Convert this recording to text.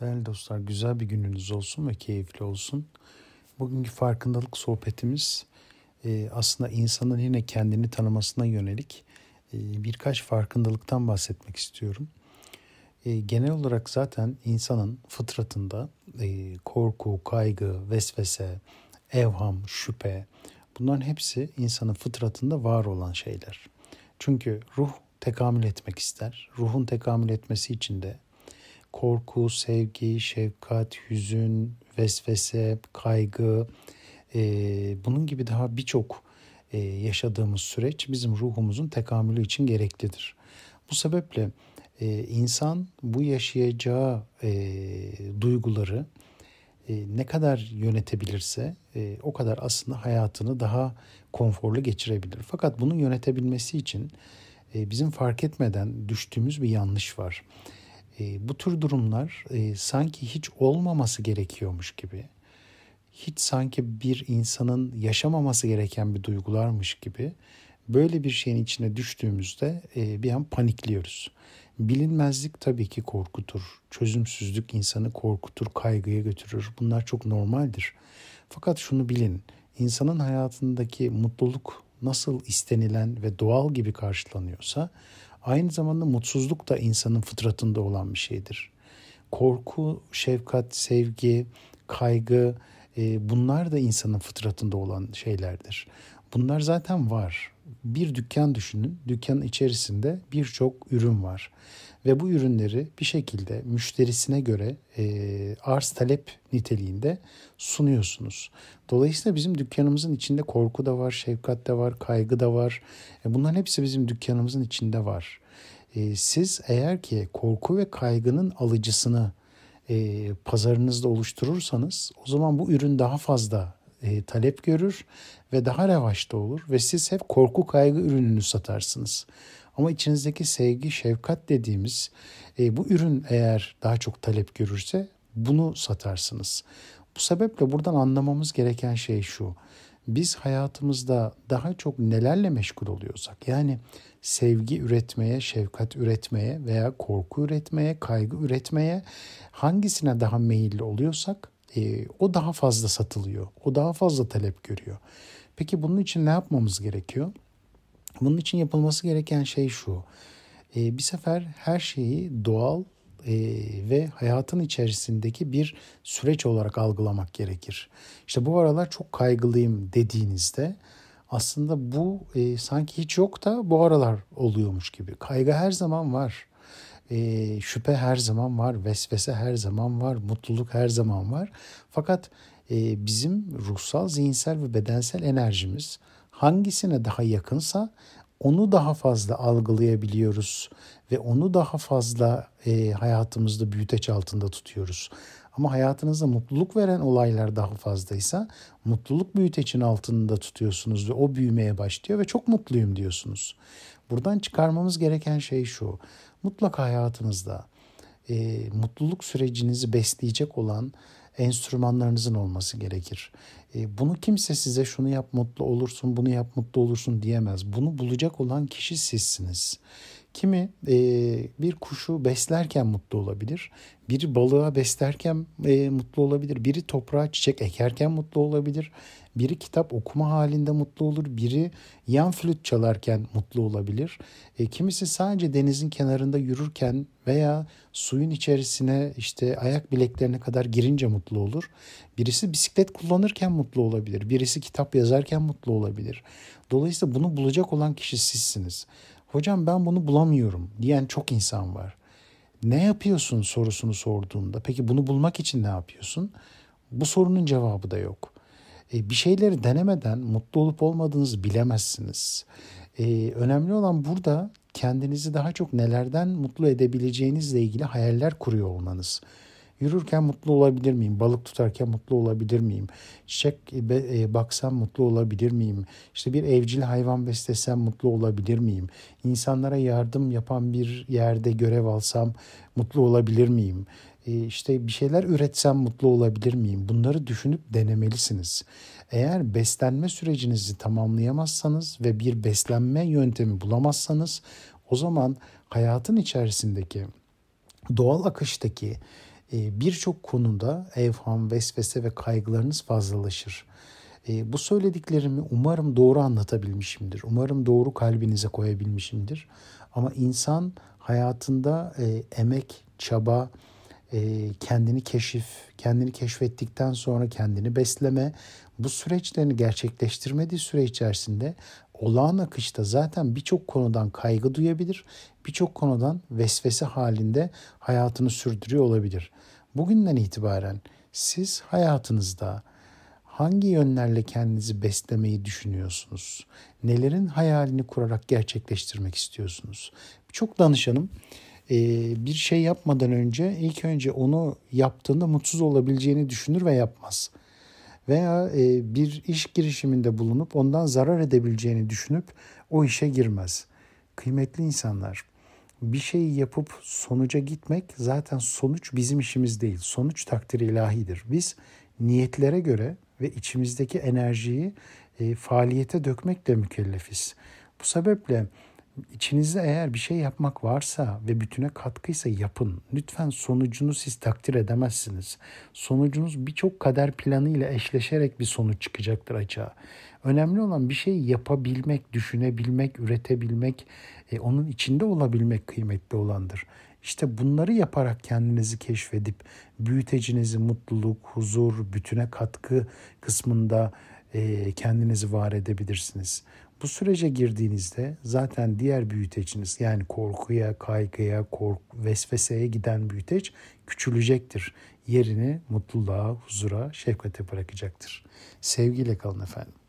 Değerli dostlar güzel bir gününüz olsun ve keyifli olsun. Bugünkü farkındalık sohbetimiz e, aslında insanın yine kendini tanımasına yönelik e, birkaç farkındalıktan bahsetmek istiyorum. E, genel olarak zaten insanın fıtratında korku, kaygı, vesvese, evham, şüphe bunların hepsi insanın fıtratında var olan şeyler. Çünkü ruh tekamül etmek ister. Ruhun tekamül etmesi için de korku, sevgi, şefkat, hüzün, vesvese, kaygı, e, bunun gibi daha birçok e, yaşadığımız süreç bizim ruhumuzun tekamülü için gereklidir. Bu sebeple e, insan bu yaşayacağı e, duyguları e, ne kadar yönetebilirse e, o kadar aslında hayatını daha konforlu geçirebilir. Fakat bunu yönetebilmesi için e, bizim fark etmeden düştüğümüz bir yanlış var. E, bu tür durumlar e, sanki hiç olmaması gerekiyormuş gibi, hiç sanki bir insanın yaşamaması gereken bir duygularmış gibi böyle bir şeyin içine düştüğümüzde e, bir an panikliyoruz. Bilinmezlik tabii ki korkutur. Çözümsüzlük insanı korkutur, kaygıya götürür. Bunlar çok normaldir. Fakat şunu bilin. insanın hayatındaki mutluluk nasıl istenilen ve doğal gibi karşılanıyorsa Aynı zamanda mutsuzluk da insanın fıtratında olan bir şeydir. Korku, şefkat, sevgi, kaygı e, bunlar da insanın fıtratında olan şeylerdir. Bunlar zaten var. Bir dükkan düşünün. Dükkanın içerisinde birçok ürün var. Ve bu ürünleri bir şekilde müşterisine göre e, arz talep niteliğinde sunuyorsunuz. Dolayısıyla bizim dükkanımızın içinde korku da var, şefkat de var, kaygı da var. E, bunların hepsi bizim dükkanımızın içinde var. E, siz eğer ki korku ve kaygının alıcısını e, pazarınızda oluşturursanız o zaman bu ürün daha fazla e, talep görür ve daha revaçta olur ve siz hep korku kaygı ürününü satarsınız. Ama içinizdeki sevgi, şefkat dediğimiz e, bu ürün eğer daha çok talep görürse bunu satarsınız. Bu sebeple buradan anlamamız gereken şey şu. Biz hayatımızda daha çok nelerle meşgul oluyorsak yani sevgi üretmeye, şefkat üretmeye veya korku üretmeye, kaygı üretmeye hangisine daha meyilli oluyorsak e, o daha fazla satılıyor. O daha fazla talep görüyor. Peki bunun için ne yapmamız gerekiyor? Bunun için yapılması gereken şey şu. E, bir sefer her şeyi doğal e, ve hayatın içerisindeki bir süreç olarak algılamak gerekir. İşte bu aralar çok kaygılıyım dediğinizde aslında bu e, sanki hiç yok da bu aralar oluyormuş gibi. Kaygı her zaman var e, şüphe her zaman var, vesvese her zaman var, mutluluk her zaman var. Fakat e, bizim ruhsal, zihinsel ve bedensel enerjimiz hangisine daha yakınsa onu daha fazla algılayabiliyoruz ve onu daha fazla e, hayatımızda büyüteç altında tutuyoruz. Ama hayatınızda mutluluk veren olaylar daha fazlaysa mutluluk büyüteçin altında tutuyorsunuz ve o büyümeye başlıyor ve çok mutluyum diyorsunuz. Buradan çıkarmamız gereken şey şu. Mutlaka hayatınızda e, mutluluk sürecinizi besleyecek olan enstrümanlarınızın olması gerekir. E, bunu kimse size şunu yap mutlu olursun, bunu yap mutlu olursun diyemez. Bunu bulacak olan kişi sizsiniz. Kimi e, bir kuşu beslerken mutlu olabilir, biri balığa beslerken e, mutlu olabilir, biri toprağa çiçek ekerken mutlu olabilir, biri kitap okuma halinde mutlu olur, biri yan flüt çalarken mutlu olabilir. kimisi sadece denizin kenarında yürürken veya suyun içerisine işte ayak bileklerine kadar girince mutlu olur. Birisi bisiklet kullanırken mutlu olabilir. Birisi kitap yazarken mutlu olabilir. Dolayısıyla bunu bulacak olan kişi sizsiniz. Hocam ben bunu bulamıyorum diyen çok insan var. Ne yapıyorsun sorusunu sorduğunda peki bunu bulmak için ne yapıyorsun? Bu sorunun cevabı da yok. E, bir şeyleri denemeden mutlu olup olmadığınızı bilemezsiniz. E, önemli olan burada kendinizi daha çok nelerden mutlu edebileceğinizle ilgili hayaller kuruyor olmanız. Yürürken mutlu olabilir miyim? Balık tutarken mutlu olabilir miyim? Çiçek e, baksam mutlu olabilir miyim? İşte bir evcil hayvan beslesem mutlu olabilir miyim? İnsanlara yardım yapan bir yerde görev alsam mutlu olabilir miyim? E, işte bir şeyler üretsem mutlu olabilir miyim? Bunları düşünüp denemelisiniz. Eğer beslenme sürecinizi tamamlayamazsanız ve bir beslenme yöntemi bulamazsanız o zaman hayatın içerisindeki doğal akıştaki ee, birçok konuda evham, vesvese ve kaygılarınız fazlalaşır. Ee, bu söylediklerimi umarım doğru anlatabilmişimdir. Umarım doğru kalbinize koyabilmişimdir. Ama insan hayatında e, emek, çaba, ee, kendini keşif, kendini keşfettikten sonra kendini besleme, bu süreçlerini gerçekleştirmediği süre içerisinde olağan akışta zaten birçok konudan kaygı duyabilir, birçok konudan vesvese halinde hayatını sürdürüyor olabilir. Bugünden itibaren siz hayatınızda hangi yönlerle kendinizi beslemeyi düşünüyorsunuz? Nelerin hayalini kurarak gerçekleştirmek istiyorsunuz? Birçok danışanım e, bir şey yapmadan önce ilk önce onu yaptığında mutsuz olabileceğini düşünür ve yapmaz. Veya e, bir iş girişiminde bulunup ondan zarar edebileceğini düşünüp o işe girmez. Kıymetli insanlar bir şeyi yapıp sonuca gitmek zaten sonuç bizim işimiz değil. Sonuç takdiri ilahidir. Biz niyetlere göre ve içimizdeki enerjiyi e, faaliyete dökmekle mükellefiz. Bu sebeple İçinizde eğer bir şey yapmak varsa ve bütüne katkıysa yapın. Lütfen sonucunu siz takdir edemezsiniz. Sonucunuz birçok kader planı ile eşleşerek bir sonuç çıkacaktır açığa. Önemli olan bir şey yapabilmek, düşünebilmek, üretebilmek, e, onun içinde olabilmek kıymetli olandır. İşte bunları yaparak kendinizi keşfedip büyütecinizi mutluluk, huzur, bütüne katkı kısmında e, kendinizi var edebilirsiniz bu sürece girdiğinizde zaten diğer büyüteçiniz yani korkuya, kaygıya, kork vesveseye giden büyüteç küçülecektir. Yerini mutluluğa, huzura, şefkate bırakacaktır. Sevgiyle kalın efendim.